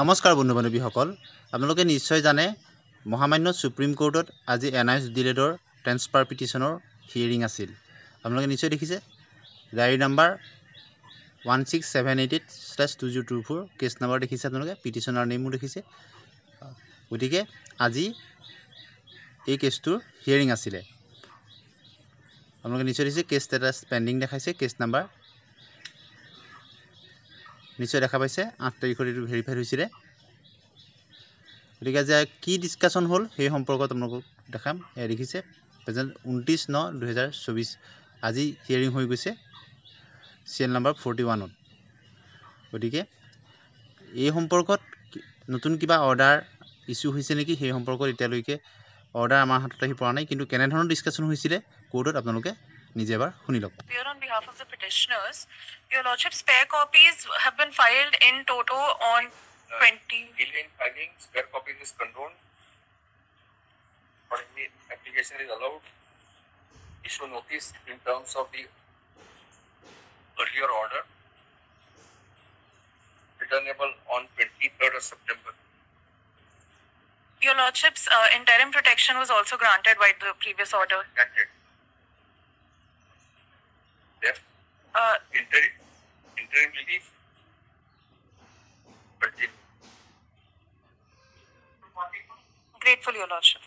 নমস্কাৰ বন্ধু বান্ধৱীসকল আপোনালোকে নিশ্চয় জানে মহামান্য চুপ্ৰিম কোৰ্টত আজি এন আই এছ ডিলেডৰ ট্ৰেঞ্চফাৰ পিটিশ্যনৰ হিয়েৰিং আছিল আপোনালোকে নিশ্চয় দেখিছে গাড়ী number one six seven eight eight slash two zero' two four case number দেখিছে আপোনালোকে পিটিশ্যনৰ নেমো দেখিছে গতিকে আজি এই কেছটোৰ হিয়েৰিং আছিলে আপোনালোকে নিশ্চয় দেখিছে কেছ ষ্টেটাছ পেণ্ডিং দেখাইছে কেছ নাম্বাৰ নিশ্চয় দেখা পাইছে আঠ তাৰিখত এইটো ভেৰিফাইড হৈছিলে গতিকে যে কি ডিছকাশ্যন হ'ল সেই সম্পৰ্কত আপোনালোকক দেখাম এয়া দেখিছে প্ৰেজেণ্ট ঊনত্ৰিছ ন দুহেজাৰ চৌবিছ আজি হিয়েৰিং হৈ গৈছে চিএল নাম্বাৰ ফৰ্টি ওৱানত গতিকে এই সম্পৰ্কত নতুন কিবা অৰ্ডাৰ ইছ্যু হৈছে নেকি সেই সম্পৰ্কত এতিয়ালৈকে অৰ্ডাৰ আমাৰ হাতত আহি পৰা নাই কিন্তু কেনেধৰণৰ ডিছকাশ্যন হৈছিলে কোৰ্টত আপোনালোকে নিজে এবাৰ শুনি লওক on behalf of the petitioners your lordship spare copies have been filed in toto on uh, 20 in filing spare copies is condoned accordingly application is allowed issue notice in terms of the earlier order returnable on 23rd of September Your Lordship's uh, interim protection was also granted by the previous order. Granted. grateful, Your Lordship.